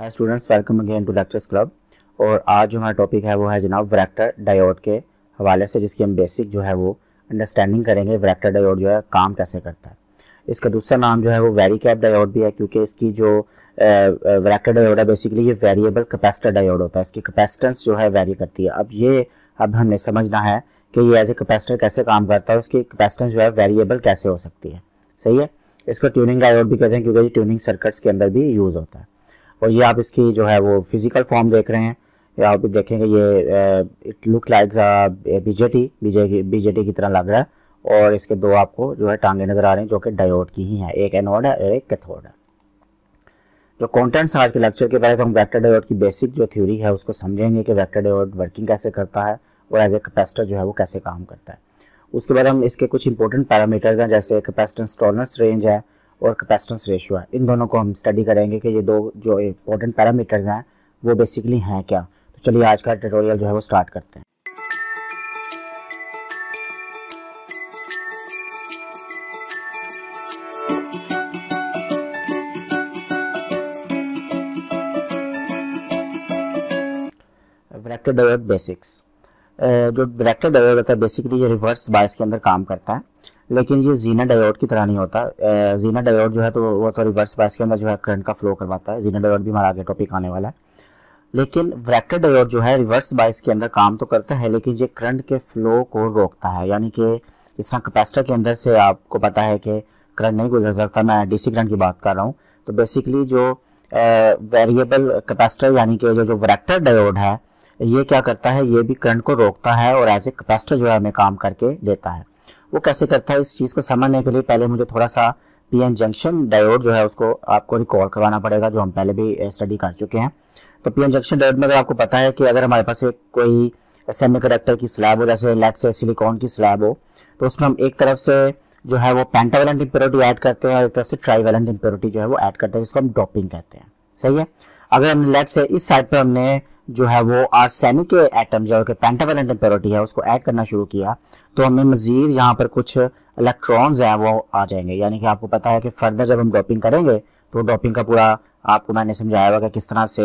hi students welcome again to lectures club और आज जो हमारा टॉपिक है वो है जनाब वैक्टर डायोड के हवाले से जिसकी हम बेसिक जो है वो अंडरस्टैंडिंग करेंगे वैक्टर डायोड जो है काम कैसे करता है इसका दूसरा नाम जो है वो वेरी कैप डायोड भी है क्योंकि इसकी जो वैक्टर डायोड है बेसिकली ये वेरिएबल कैपेसिटर डायोड होता है इसकी कैपेसिटेंस जो है वेरी करती है अब ये अब हमें समझना है कि ये एज ए कैपेसिटर कैसे काम करता है उसकी कैपेसिटेंस जो है वेरिएबल कैसे हो सकती है सही है इसको ट्यूनिंग डायोड भी कहते हैं क्योंकि ट्यूनिंग सर्किट्स के अंदर भी यूज़ होता है और ये आप इसकी जो है वो फिज़िकल फॉर्म देख रहे हैं या आप देखेंगे ये it look like BJT BJT की तरह लग रहा है और इसके दो आपको जो है टांगे नज़र आ रहे हैं जो कि डायोड की ही है एक एनोड है और एक कैथोड है जो कॉन्टेंट्स आज के लेक्चर के पहले तो हम वैक्टर डायोड की बेसिक जो थ्योरी है उसको समझेंगे कि वैक्टर डायोड वर्किंग कैसे करता है और एज ए कैपेसिटर जो है वो कैसे काम करता है उसके बाद हम इसके कुछ इंपॉर्टेंट पैरामीटर्स हैं जैसे कैपेसिटेंस टॉलरेंस रेंज है और कैपेसिटेंस रेशियो है इन दोनों को हम स्टडी करेंगे कि ये दो जो इंपॉर्टेंट पैरामीटर्स हैं वो बेसिकली हैं क्या तो चलिए आज का ट्यूटोरियल जो है वो स्टार्ट करते हैं वेक्टर बेसिक्स जो डायरेक्टर डायोड होता है बेसिकली ये रिवर्स बायस के अंदर काम करता है लेकिन ये जीना डायोड की तरह नहीं होता जीना डायोड जो है तो वो तो रिवर्स बायस के अंदर जो है करंट का फ्लो करवाता है जीना डायोड भी हमारा आगे टॉपिक आने वाला है लेकिन वैक्टर डायोड जो है रिवर्स बायस के अंदर काम तो करता है लेकिन ये करंट के फ्लो को रोकता है यानी कि इस तरह कैपेसिटर के अंदर से आपको पता है कि करंट नहीं गुजर सकता मैं डीसी करंट की बात कर रहा हूँ तो बेसिकली जो वेरिएबल कैपेसिटर यानी कि जो जो वैक्टर डायोड है ये क्या करता है ये भी करंट को रोकता है और एज ए कैपेसिटर जो है हमें काम करके देता है वो कैसे करता है इस चीज़ को समझने के लिए पहले मुझे थोड़ा सा पी एन जंक्शन डायोड जो है उसको आपको रिकॉल करवाना पड़ेगा जो हम पहले भी स्टडी कर चुके हैं तो पी एन जंक्शन डायोड में अगर आपको पता है कि अगर हमारे पास एक कोई सेमी कंडक्टर की स्लैब हो जैसे लेट से सिलिकॉन की स्लैब हो तो उसमें हम एक तरफ से जो है वो पेंटावेलेंट इम्प्योरिटी ऐड करते हैं और एक तरफ से ट्राईवेलेंट इम्प्योरिटी जो है वो ऐड करते हैं जिसको हम डॉपिंग कहते हैं सही है अगर हमने लेट से इस साइड पर हमने जो है वो आर्सेनिक के एटम जो कि पेंटावेलेंट पेरोटी है उसको ऐड करना शुरू किया तो हमें मज़ीद यहाँ पर कुछ इलेक्ट्रॉन्स हैं वो आ जाएंगे यानी कि आपको पता है कि फर्दर जब हम डॉपिंग करेंगे तो डॉपिंग का पूरा आपको मैंने समझाया हुआ कि किस तरह से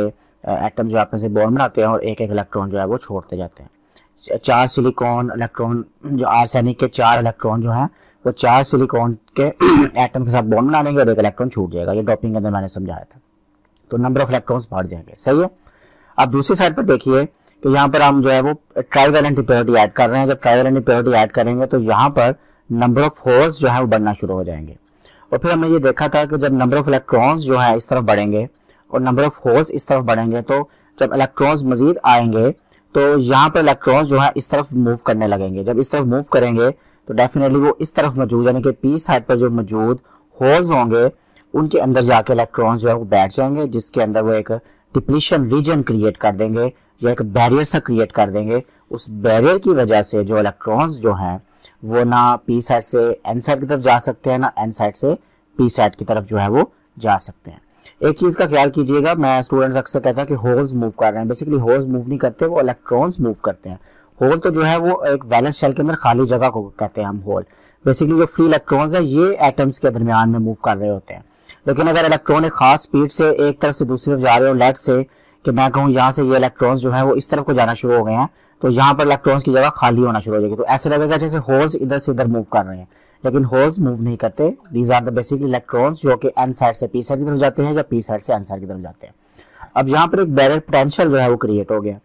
एटम जो आपने बॉन्ड बनाते हैं और एक एक इलेक्ट्रॉन जो है वो छोड़ते जाते हैं चार सिलिकॉन इलेक्ट्रॉन जो आर्सेनिक के चार इलेक्ट्रॉन जो हैं वो चार सिलिकॉन के एटम के साथ बॉन्ड बना लेंगे और एक इलेक्ट्रॉन छूट जाएगा ये डॉपिंग के अंदर मैंने समझाया था तो नंबर ऑफ इलेक्ट्रॉन्स बढ़ जाएंगे सही है अब दूसरी साइड पर देखिए कि यहाँ पर हम जो है वो ट्राईवेलेंट इंप्योरिटी ऐड कर रहे हैं जब ट्राईवेलेंट इंप्योरिटी ऐड करेंगे तो यहाँ पर नंबर ऑफ होल्स जो है वो बढ़ना शुरू हो जाएंगे और फिर हमने ये देखा था कि जब नंबर ऑफ इलेक्ट्रॉन्स जो है इस तरफ बढ़ेंगे और नंबर ऑफ होल्स इस तरफ बढ़ेंगे तो जब इलेक्ट्रॉन्स मजीद आएंगे तो यहाँ पर इलेक्ट्रॉन्स जो है इस तरफ मूव करने लगेंगे जब इस तरफ मूव करेंगे तो डेफिनेटली वो इस तरफ मौजूद यानी कि पी साइड पर जो मौजूद होल्स होंगे उनके अंदर जाके इलेक्ट्रॉन्स जो है वो बैठ जाएंगे जिसके अंदर वो एक डिप्लीशन रीजन क्रिएट कर देंगे या एक बैरियर सा क्रिएट कर देंगे उस बैरियर की वजह से जो इलेक्ट्रॉन्स जो हैं वो ना पी साइड से एन साइड की तरफ जा सकते हैं ना एन साइड से पी साइड की तरफ जो है वो जा सकते हैं एक चीज़ का ख्याल कीजिएगा मैं स्टूडेंट्स अक्सर कहता हूँ कि होल्स मूव कर रहे हैं बेसिकली होल्स मूव नहीं करते वो इलेक्ट्रॉन्स मूव करते हैं होल तो जो है वो एक वैलेंस शेल के अंदर खाली जगह को कहते हैं हम होल बेसिकली जो फ्री इलेक्ट्रॉन्स है ये एटम्स के दरमियान में मूव कर रहे होते हैं लेकिन अगर इलेक्ट्रॉन एक खास स्पीड से एक तरफ से दूसरी तरफ जा रहे हो लेट से कि मैं कहूँ यहाँ से ये इलेक्ट्रॉन्स जो है वो इस तरफ को जाना शुरू हो गए हैं तो यहाँ पर इलेक्ट्रॉन्स की जगह खाली होना शुरू हो जाएगी तो ऐसे लगेगा जैसे होल्स इधर से इधर मूव कर रहे हैं लेकिन होल्स मूव नहीं करते these are the basically electrons जो कि एन साइड से पी साइड की तरफ जाते हैं या पी साइड से एन साइड की तरफ जाते हैं अब यहाँ पर एक बैरल पोटेंशियल जो है वो क्रिएट हो गया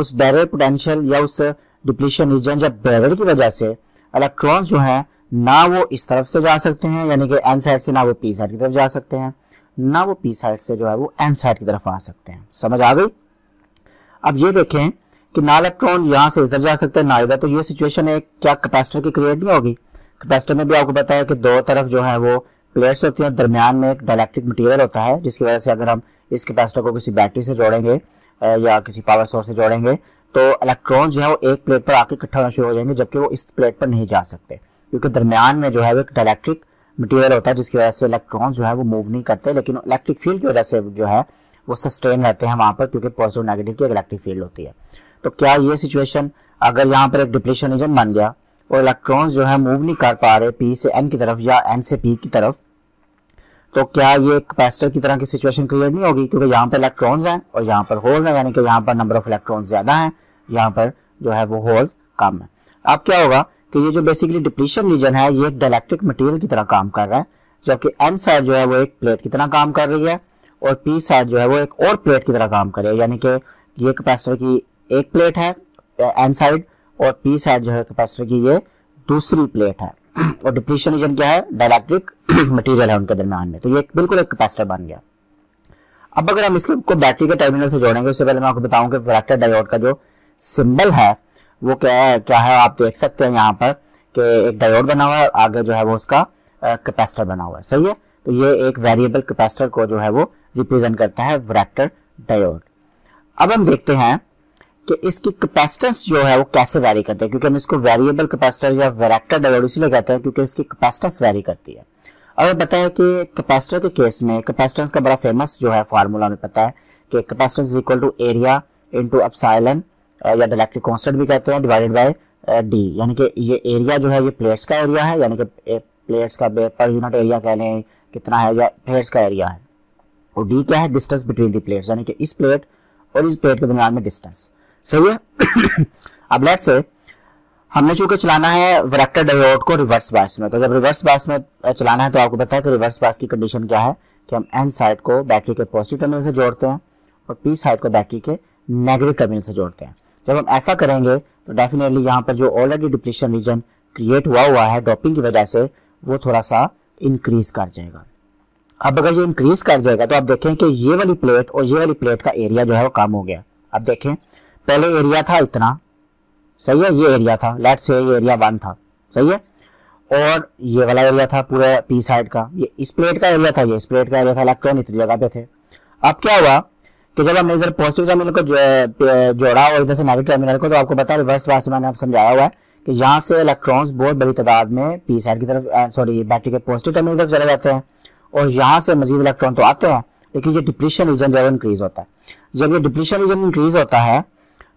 उस बैरल पोटेंशियल या उस डिप्लीशन रीजन या बैरल की वजह से इलेक्ट्रॉन्स जो है ना वो इस तरफ से जा सकते हैं यानी कि एन साइड से ना वो पी साइड की तरफ जा सकते हैं ना वो पी साइड से जो है वो एन साइड की तरफ आ सकते हैं समझ आ गई अब ये देखें कि ना इलेक्ट्रॉन यहाँ से इधर जा सकते हैं ना इधर तो ये सिचुएशन है क्या कैपेसिटर की क्रिएट नहीं होगी कैपेसिटर में भी आपको पता है कि दो तरफ जो है वो प्लेट्स होती हैं दरमियान में एक डायलैक्ट्रिक मटेरियल होता है जिसकी वजह से अगर हम इस कैपेसिटर को किसी बैटरी से जोड़ेंगे या किसी पावर सोर्स से जोड़ेंगे तो इलेक्ट्रॉन जो है वो एक प्लेट पर आके इकट्ठा होना शुरू हो जाएंगे जबकि वो इस प्लेट पर नहीं जा सकते क्योंकि दरमियान में जो है वो एक डायलैक्ट्रिक मटेरियल होता है जिसकी वजह से इलेक्ट्रॉन्स जो है वो मूव नहीं करते लेकिन इलेक्ट्रिक फील्ड की वजह से जो है वो सस्टेन रहते हैं वहाँ पर क्योंकि पॉजिटिव नेगेटिव की इलेक्ट्रिक फील्ड होती है तो क्या ये सिचुएशन अगर यहाँ पर एक डिप्रेशन रीजन बन गया और इलेक्ट्रॉन्स जो है मूव नहीं कर पा रहे पी से एन की तरफ या एन से पी की तरफ तो क्या ये कैपेसिटर की तरह की सिचुएशन क्रिएट नहीं होगी क्योंकि यहाँ पर इलेक्ट्रॉन्स हैं और यहाँ पर होल्स हैं यानी कि यहाँ पर नंबर ऑफ इलेक्ट्रॉन्स ज़्यादा हैं यहाँ पर जो है वो होल्स कम है अब क्या होगा कि ये जो बेसिकली डिप्लीशन रीजन है ये एक डायलैक्ट्रिक मटेरियल की तरह काम कर रहा है जबकि एन साइड जो है वो एक प्लेट की तरह काम कर रही है और पी साइड जो है वो एक और प्लेट की तरह काम कर रही है यानी कि ये कैपेसिटर की एक प्लेट है एन साइड और पी साइड जो है कैपेसिटर की ये दूसरी प्लेट है और डिप्लीशन रीजन क्या है डायलैक्ट्रिक मटीरियल है उनके दरमियान में तो ये बिल्कुल एक कैपेसिटर बन गया अब अगर हम इसको बैटरी के टर्मिनल से जोड़ेंगे उससे पहले मैं आपको बताऊँ कि प्रोडक्टर डायोड का जो सिंबल है वो क्या है क्या है आप देख सकते हैं यहाँ पर कि एक डायोड बना हुआ है और आगे जो है वो उसका कैपेसिटर बना हुआ है सही है तो ये एक वेरिएबल कैपेसिटर को जो है वो रिप्रेजेंट करता है वैक्टर डायोड अब हम देखते हैं कि इसकी कैपेसिटेंस जो है वो कैसे वैरी करते हैं क्योंकि हम इसको वेरिएबल कैपेसिटर या वैक्टर डायोड इसलिए कहते हैं क्योंकि इसकी कैपेसिटेंस वैरी करती है अगर बताया कि कैपेसिटर के केस में कैपेसिटेंस का बड़ा फेमस जो है फार्मूला हमें पता है कि capacitance is equal to area into epsilon या डायलैक्ट्रिक कॉन्स्टेंट भी कहते हैं डिवाइडेड बाय डी यानी कि ये एरिया जो है ये प्लेट्स का एरिया है यानी कि प्लेट्स का पर यूनिट एरिया कह लें कितना है या प्लेट्स का एरिया है और डी क्या है डिस्टेंस बिटवीन दी प्लेट्स यानी कि इस प्लेट और इस प्लेट के दरमियान में डिस्टेंस सही है अब लेट से हमने चूंकि चलाना है वरेक्टर डायोड को रिवर्स बायस में तो जब रिवर्स बायस में चलाना है तो आपको पता है कि रिवर्स बायस की कंडीशन क्या है कि हम एन साइड को बैटरी के पॉजिटिव टर्मिनल से जोड़ते हैं और पी साइड को बैटरी के नेगेटिव टर्मिनल से जोड़ते हैं जब हम ऐसा करेंगे तो डेफिनेटली यहाँ पर जो ऑलरेडी डिप्लीशन रीजन क्रिएट हुआ हुआ है डॉपिंग की वजह से वो थोड़ा सा इंक्रीज कर जाएगा अब अगर ये इंक्रीज कर जाएगा तो आप देखें कि ये वाली प्लेट और ये वाली प्लेट का एरिया जो है वो कम हो गया अब देखें पहले एरिया था इतना सही है ये एरिया था लेट्स से ये एरिया वन था सही है और ये वाला एरिया था पूरे पी साइड का ये इस प्लेट का एरिया था ये इस प्लेट का एरिया था इलेक्ट्रॉन इतनी जगह पे थे अब क्या हुआ कि तो जब हमने इधर पॉजिटिव टर्मिनल को जोड़ा और इधर से नेगेटिव टर्मिनल को तो आपको पता है रिवर्स बार मैंने आप समझाया हुआ है कि यहाँ से इलेक्ट्रॉन्स बहुत बड़ी तादाद में पी साइड की तरफ सॉरी बैटरी के पॉजिटिव टर्मिनल की तरफ चले जाते हैं और यहाँ से मजीद इलेक्ट्रॉन तो आते हैं लेकिन ये डिप्रेशन रीजन जब इंक्रीज होता है जब ये डिप्रेशन रीजन इंक्रीज होता है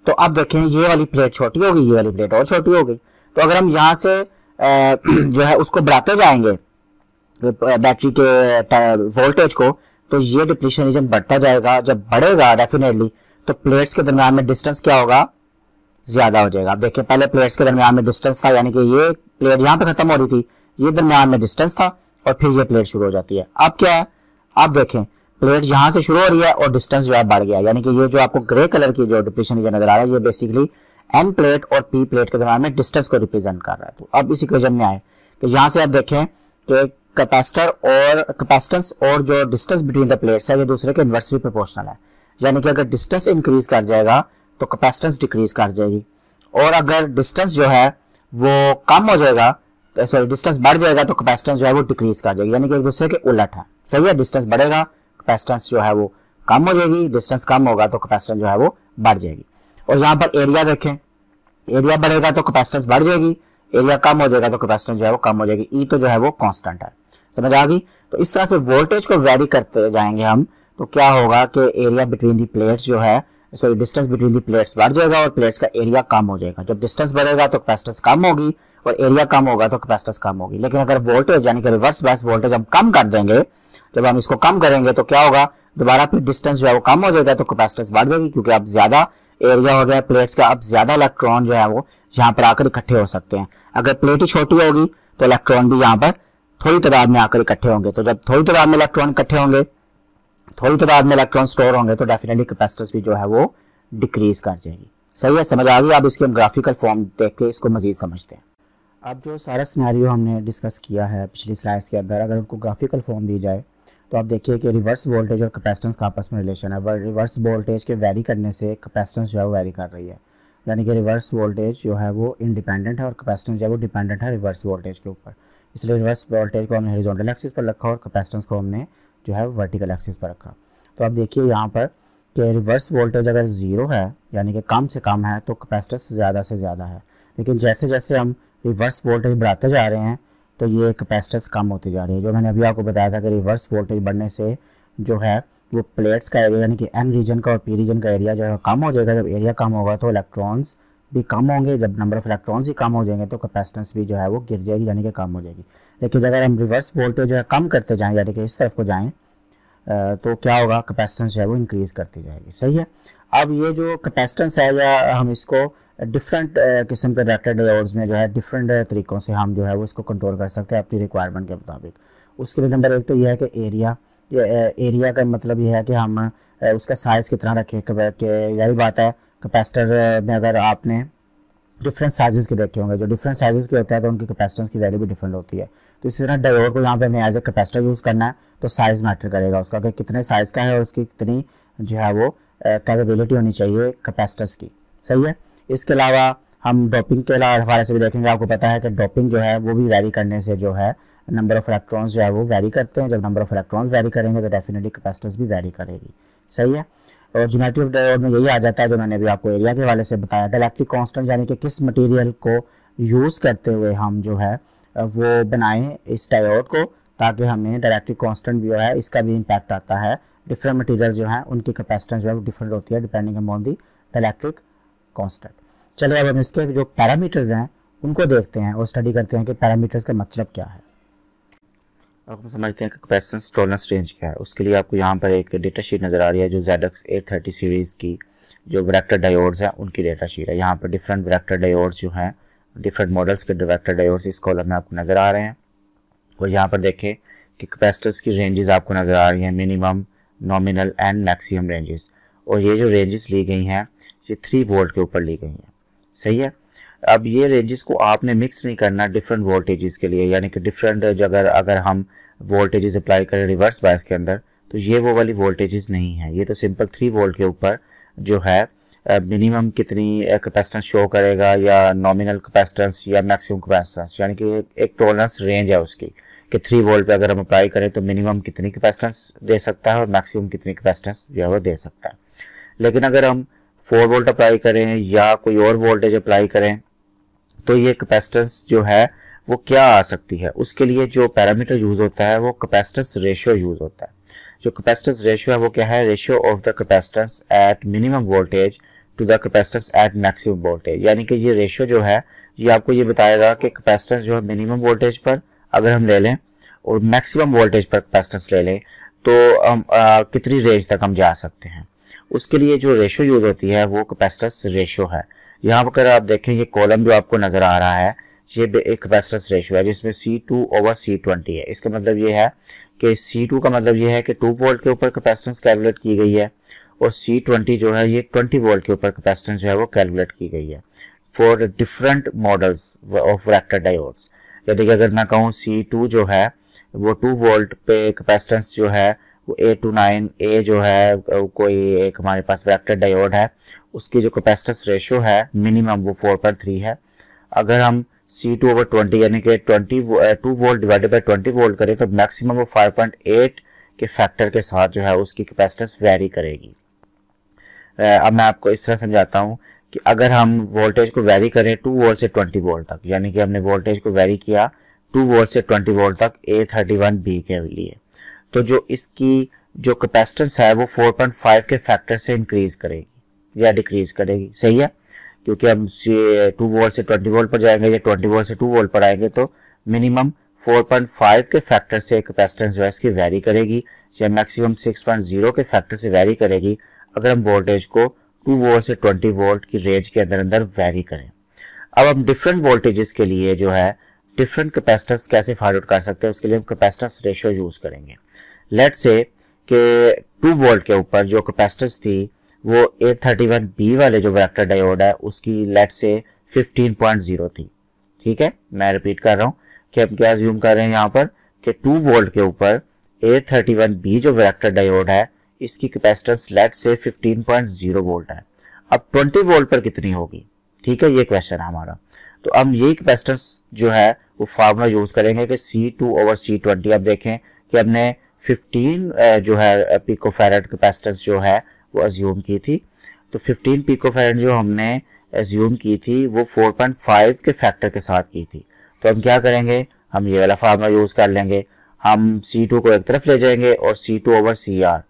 तो अब देखें ये वाली प्लेट छोटी होगी ये वाली प्लेट और छोटी होगी तो अगर हम यहाँ से जो है उसको बढ़ाते जाएंगे बैटरी के वोल्टेज को तो ये डिप्लीशन रीजन बढ़ता जाएगा जब बढ़ेगा डेफिनेटली तो प्लेट्स के दरमियान में डिस्टेंस क्या होगा ज्यादा हो जाएगा देखिए पहले प्लेट्स के दरमियान में डिस्टेंस था यानी कि ये प्लेट यहां पे खत्म हो रही थी ये दरमियान में डिस्टेंस था और फिर ये प्लेट शुरू हो जाती है अब क्या है अब देखें प्लेट यहां से शुरू हो रही है और डिस्टेंस जो है बढ़ गया यानी कि ये जो आपको ग्रे कलर की जो डिप्रेशन रीजन नजर आ रहा है ये बेसिकली एन प्लेट और पी प्लेट के दरमियान में डिस्टेंस को रिप्रेजेंट कर रहा है तो अब इस इक्वेजन में आए कि यहां से आप देखें कि कैपेसिटर और कैपेसिटेंस और जो डिस्टेंस बिटवीन द प्लेट्स है ये दूसरे के इन्वर्सली प्रोपोर्शनल है यानी कि अगर डिस्टेंस इंक्रीज कर जाएगा तो कैपेसिटेंस डिक्रीज कर जाएगी और अगर डिस्टेंस जो है वो कम हो जाएगा सॉरी डिस्टेंस बढ़ जाएगा तो कैपेसिटेंस जो है वो डिक्रीज कर जाएगी यानी कि एक दूसरे के उलट है सही है डिस्टेंस बढ़ेगा कैपेसिटेंस जो है वो कम हो जाएगी डिस्टेंस कम होगा तो कैपेसिटेंस जो है वो बढ़ जाएगी और यहाँ पर एरिया देखें एरिया बढ़ेगा तो कैपेसिटेंस बढ़ जाएगी एरिया कम हो जाएगा तो कैपेसिटेंस जो है वो कम हो जाएगी ई e तो जो है वो कॉन्स्टेंट है समझ आ गई तो इस तरह से वोल्टेज को वेरी करते जाएंगे हम तो क्या होगा कि एरिया बिटवीन दी प्लेट्स जो है sorry distance between the plates बढ़ जाएगा और प्लेट्स का एरिया कम हो जाएगा जब डिस्टेंस बढ़ेगा तो कैपेसिटेंस कम होगी और एरिया कम होगा तो कैपेसिटेंस कम होगी लेकिन अगर वोल्टेज यानी कि रिवर्स बायस वोल्टेज हम कम कर देंगे जब हम इसको कम करेंगे तो क्या होगा दोबारा फिर डिस्टेंस जो है वो कम हो जाएगा तो कैपेसिटेंस बढ़ जाएगी क्योंकि अब ज्यादा एरिया हो गया प्लेट्स का अब ज्यादा इलेक्ट्रॉन जो है वो यहाँ पर आकर इकट्ठे हो सकते हैं अगर प्लेट ही छोटी होगी तो इलेक्ट्रॉन भी यहाँ पर थोड़ी तादाद तो में आकर इकट्ठे होंगे तो जब थोड़ी तादाद तो में इलेक्ट्रॉन इकट्ठे होंगे थोड़ी तादाद तो में इलेक्ट्रॉन स्टोर होंगे तो डेफिनेटली कैपेसिटेंस भी जो है वो डिक्रीज कर जाएगी सही है समझ आ गई आप इसके हम ग्राफिकल फॉर्म देख के इसको मजीद समझते हैं अब जो सारा सिनेरियो हमने डिस्कस किया है पिछली स्लाइड्स के अंदर अगर उनको ग्राफिकल फॉर्म दी जाए तो आप देखिए कि रिवर्स वोल्टेज और कैपेसिटेंस का आपस में रिलेशन है रिवर्स वोल्टेज के वेरी करने से कैपेसिटेंस जो है वो वैरी कर रही है यानी कि रिवर्स वोल्टेज जो है वो इंडिपेंडेंट है और कैपेसिटेंस जो है वो डिपेंडेंट है रिवर्स वोल्टेज के ऊपर इसलिए जो है वोल्टेज को हमने हॉरिजॉन्टल एक्सिस पर रखा और कैपेसिटेंस को हमने जो है वर्टिकल एक्सिस पर रखा तो आप देखिए यहाँ पर कि रिवर्स वोल्टेज अगर ज़ीरो है यानी कि कम से कम है तो कैपेसिटेंस ज़्यादा से ज़्यादा है लेकिन जैसे जैसे हम रिवर्स वोल्टेज बढ़ाते जा रहे हैं तो ये कैपेसिटेंस कम होती जा रही है जो मैंने अभी आपको बताया था कि रिवर्स वोल्टेज बढ़ने से जो है वो प्लेट्स का एरिया यानी कि एम रीजन का और पी रीजन का एरिया जो है कम हो जाएगा जब एरिया कम होगा तो इलेक्ट्रॉन्स भी कम होंगे जब नंबर ऑफ इलेक्ट्रॉन्स ही कम हो जाएंगे तो कैपेसिटेंस भी जो है वो गिर जाएगी यानी कि कम हो जाएगी लेकिन अगर हम रिवर्स वोल्टेज जो है कम करते जाएं यानी कि इस तरफ को जाएँ तो क्या होगा कैपेसिटेंस जो है वो इंक्रीज़ करती जाएगी सही है अब ये जो कैपेसिटेंस है या हम इसको डिफरेंट किस्म के डायरेक्टेड डायोड्स में जो है डिफरेंट तरीक़ों से हम जो है वो इसको कंट्रोल कर सकते हैं अपनी रिक्वायरमेंट के मुताबिक उसके लिए नंबर एक तो यह है कि एरिया एरिया का मतलब यह है कि हम उसका साइज़ कितना रखें यही बात है कैपेसिटर uh, में अगर आपने डिफरेंट साइजेस के देखे होंगे जो डिफरेंट साइजेस के होते हैं तो उनकी कैपेसिटेंस की वैल्यू भी डिफरेंट होती है तो इसी तरह डायोड को यहाँ पे हमें एज ए कैपेसिटर यूज़ करना है तो साइज मैटर करेगा उसका कि कितने साइज़ का है और उसकी कितनी जो है वो कैपेबिलिटी uh, होनी चाहिए कैपेसिटर्स की सही है इसके अलावा हम डोपिंग के हवाले से भी देखेंगे आपको पता है कि डोपिंग जो है वो भी वैरी करने से जो है नंबर ऑफ इलेक्ट्रॉन्स जो है वो वैरी करते हैं जब नंबर ऑफ इलेक्ट्रॉन्स वैरी करेंगे तो डेफिनेटली कैपेसिटर्स भी वैरी करेगी सही है और जोमेट्री ऑफ डायोड में यही आ जाता है जो मैंने अभी आपको एरिया के वाले से बताया था इलेक्ट्रिक कॉन्स्टेंट यानी कि किस मटेरियल को यूज़ करते हुए हम जो है वो बनाएं इस डायोड को ताकि हमें डायलैक्ट्रिक कॉन्स्टेंट भी है इसका भी इम्पैक्ट आता है डिफरेंट मटीरियल जो है उनकी कैपेसिटेंस जो है वो डिफरेंट होती है depending upon the dielectric constant चलो अब हम इसके जो पैरामीटर्स हैं उनको देखते हैं और स्टडी करते हैं कि पैरामीटर्स का मतलब क्या है अब हम समझते हैं कि कैपेसिटेंस टॉलरेंस रेंज क्या है उसके लिए आपको यहाँ पर एक डेटा शीट नज़र आ रही है जो Z X eight thirty series की जो वैक्टर डायोड्स हैं उनकी डेटा शीट है यहाँ पर डिफरेंट वैक्टर डायोड्स जो हैं डिफरेंट मॉडल्स के वैक्टर डायोड्स इस कॉलम में आपको नज़र आ रहे हैं और यहाँ पर देखें कि कैपेसिटर्स की रेंजेस आपको नज़र आ रही हैं minimum nominal and maximum ranges और ये जो रेंजेस ली गई हैं ये थ्री वोल्ट के ऊपर ली गई हैं सही है अब ये रेंजेस को आपने मिक्स नहीं करना डिफरेंट वोल्टेजेस के लिए यानी कि डिफरेंट अगर अगर हम वोल्टेजेस अप्लाई करें रिवर्स बायस के अंदर तो ये वो वाली वोल्टेजेस नहीं है ये तो सिंपल थ्री वोल्ट के ऊपर जो है मिनिमम कितनी कैपेसिटेंस शो करेगा या नॉमिनल कैपेसिटेंस या मैक्सिमम कैपेसिटेंस यानी कि एक टोलरेंस रेंज है उसकी कि थ्री वोल्ट पे अगर हम अप्लाई करें तो मिनिमम कितनी कैपेसिटेंस दे सकता है और मैक्सिमम कितनी कैपेसिटेंस जो है वो दे सकता है लेकिन अगर हम फोर वोल्ट अप्लाई करें या कोई और वोल्टेज अप्लाई करें तो ये कैपेसिटेंस जो है वो क्या आ सकती है उसके लिए जो पैरामीटर यूज होता है वो कैपेसिटेंस रेशियो यूज होता है जो कैपेसिटेंस रेशियो है वो क्या है ratio of the capacitance at minimum voltage to the capacitance at maximum voltage यानी कि ये रेशियो जो है ये आपको ये बताएगा कि कैपेसिटेंस जो है मिनिमम वोल्टेज पर अगर हम ले लें और मैक्सिमम वोल्टेज पर कैपेसिटेंस ले लें तो हम कितनी रेंज तक हम जा सकते हैं उसके लिए जो रेशियो यूज होती है वो कैपेसिटेंस रेशियो है यहाँ पर आप देखें ये कॉलम जो आपको नजर आ रहा है ये एक कैपेसिटेंस रेशियो है जिसमें C two over C twenty है इसका मतलब ये है कि सी टू का मतलब ये है कि टू वोल्ट के ऊपर कैपेसिटेंस कैलकुलेट की गई है और सी ट्वेंटी जो है ये ट्वेंटी वोल्ट के ऊपर कैपेसिटेंस जो है वो कैलकुलेट की गई है for different models of varactor diodes यानी कि अगर मैं कहूँ सी टू जो है वो टू वोल्ट पे कैपेसिटेंस जो है ए टू नाइन ए जो है कोई एक हमारे पास वेक्टर डायोड है उसकी जो कैपेसिटेंस रेशियो है मिनिमम वो फोर पर थ्री है अगर हम सी टू ओवर ट्वेंटी यानी कि twenty two volt divided by twenty volt करें तो मैक्सिमम वो फाइव पॉइंट एट के फैक्टर के साथ जो है उसकी कैपेसिटेंस वेरी करेगी uh, अब मैं आपको इस तरह समझाता हूँ कि अगर हम वोल्टेज को वेरी करें टू वोल्ट से ट्वेंटी वोल्ट तक यानी कि हमने वोल्टेज को वेरी किया टू वोल्ट से ट्वेंटी वोल्ट तक ए थर्टी वन बी के लिए तो जो इसकी जो कैपेसिटेंस है वो 4.5 के फैक्टर से इंक्रीज करेगी या डिक्रीज करेगी सही है क्योंकि हम टू वोल्ट से ट्वेंटी वोल्ट पर जाएंगे या ट्वेंटी वोल्ट से टू वोल्ट पर आएंगे तो मिनिमम 4.5 के फैक्टर से कैपेसिटेंस जो है इसकी वैरी करेगी या मैक्सिमम 6.0 के फैक्टर से वैरी करेगी अगर हम वोल्टेज को 2 वोल्ट से 20 वोल्ट की रेंज के अंदर अंदर वैरी करें अब हम डिफरेंट वोल्टेजेस के लिए जो है डिफरेंट कैपेसिटेंस कैसे फाइंड आउट कर सकते हैं उसके लिए हम कैपेसिटेंस रेशियो यूज़ करेंगे लेट से के टू वोल्ट के ऊपर जो कैपेसिटेंस थी वो 831 बी वाले जो वेक्टर डायोड है उसकी लेट से 15.0 थी ठीक है मैं रिपीट कर रहा हूँ कि हम क्या ज्यूम कर रहे हैं यहाँ पर कि 2 वोल्ट के ऊपर 831 बी जो वेक्टर डायोड है इसकी कैपेसिटेंस लेट से 15.0 वोल्ट है अब 20 वोल्ट पर कितनी होगी ठीक है ये क्वेश्चन है हमारा तो अब ये कैपेसिटेंस जो है वो फार्मूला यूज करेंगे कि C two over C twenty आप देखें कि हमने 15 uh, जो है पिको फेरेट कैपेसिटेंस जो है वो एज्यूम की थी तो 15 पिको जो हमने एज्यूम की थी वो 4.5 के फैक्टर के साथ की थी तो हम क्या करेंगे हम ये वाला फार्मूला यूज़ कर लेंगे हम C2 को एक तरफ ले जाएंगे और C2 ओवर आर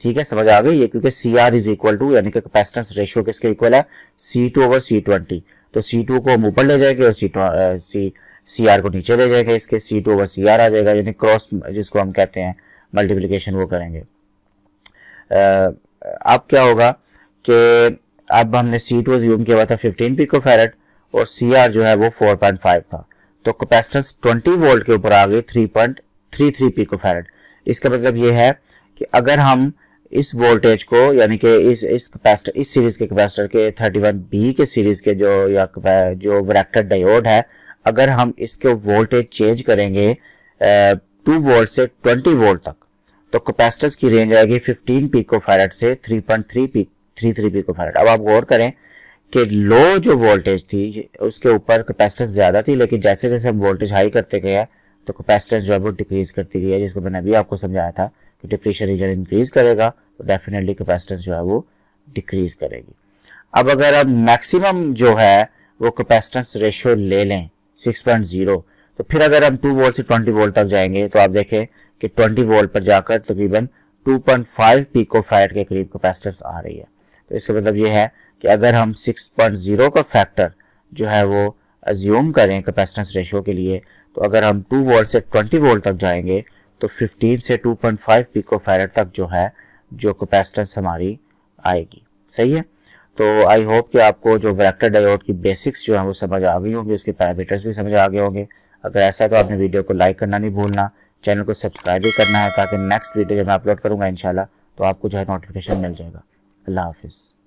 ठीक है समझ आ गई ये क्योंकि C R is equal to यानी कि कैपेसिटेंस रेशियो किसके इक्वल है C two over C twenty तो सी टू को हम ऊपर ले जाएंगे और सी सी सी आर को नीचे ले जाएंगे इसके C two over C R आ जाएगा यानी क्रॉस जिसको हम कहते हैं मल्टीप्लिकेशन वो करेंगे अब क्या होगा कि अब हमने सी टू ज्यूम किया हुआ था 15 पिको फेरेट और सी आर जो है वो फाइव था तो कैपेसिटेंस ट्वेंटी वोल्ट के ऊपर आ गई थ्री पिको फेरेट इसका मतलब ये है कि अगर हम इस वोल्टेज को यानी कि इस इस कैपेसिटर इस सीरीज के कैपेसिटर के 31 बी के सीरीज के जो या जो वरेक्टर डायोड है अगर हम इसके वोल्टेज चेंज करेंगे 2 वोल्ट से 20 वोल्ट तक तो कैपेसिटर्स की रेंज आएगी 15 पीको फैरड से 3.3 पीक पीको फैरड अब आप गौर करें कि लो जो वोल्टेज थी उसके ऊपर कैपेसिटेंस ज़्यादा थी लेकिन जैसे जैसे हम वोल्टेज हाई करते गए तो कैपेसिटेंस जो है वो डिक्रीज़ करती गई है जिसको मैंने अभी आपको समझाया था कि डिप्रेशन रीजन इंक्रीज़ करेगा तो डेफिनेटली कैपेसिटेंस जो है वो डिक्रीज़ करेगी अब अगर आप मैक्सिमम जो है वो कैपेसिटेंस रेशियो ले लें 6.0 तो फिर अगर हम 2 वोल्ट से 20 वोल्ट तक जाएंगे तो आप देखें कि 20 वोल्ट पर जाकर तकरीबन 2.5 पीको फैट के करीब कैपेसिटेंस आ रही है तो इसका मतलब ये है कि अगर हम 6.0 का फैक्टर जो है वो एज्यूम करें कैपेसिटेंस रेशियो के लिए तो अगर हम 2 वोल्ट से 20 वोल्ट तक जाएंगे तो 15 से 2.5 पीको फैरड तक जो है जो कैपेसिटेंस हमारी आएगी सही है तो आई होप कि आपको जो वैक्टर डायोड की बेसिक्स जो है वो समझ आ गई होंगी उसके पैरामीटर्स भी समझ आ गए होंगे अगर ऐसा है तो आपने वीडियो को लाइक करना नहीं भूलना चैनल को सब्सक्राइब भी करना है ताकि नेक्स्ट वीडियो जब मैं अपलोड करूँगा इन तो आपको जो है नोटिफिकेशन मिल जाएगा अल्लाह हाफिज़